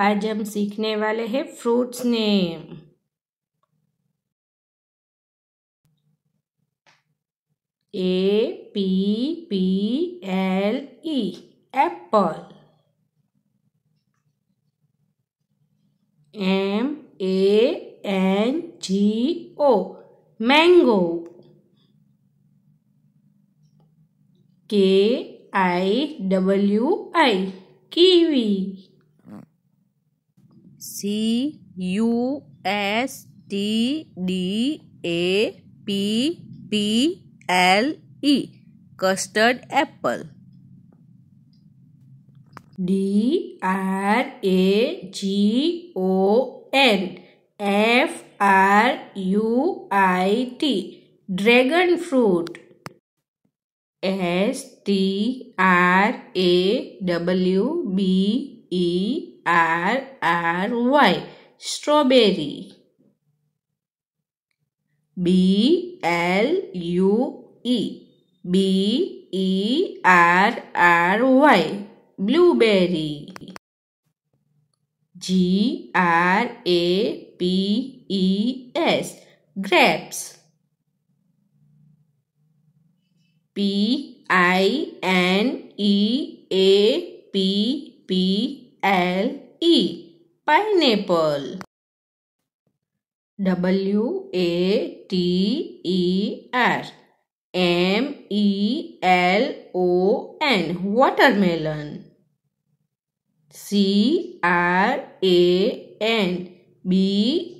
आज हम सीखने वाले हैं fruits name A P P L E apple M A N G O mango K I W I kiwi C U S T D A P P L E custard apple D R A G O N F R U I T dragon fruit S T R A W B E R R Y strawberry B L U E B E R R Y blueberry G R A P E S grapes P I N E A P P L E pineapple W A T E R M E L O N watermelon C R A N B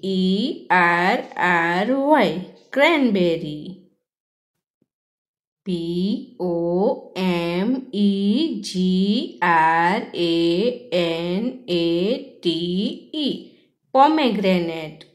E R R Y cranberry P O M E G A T E pomegranate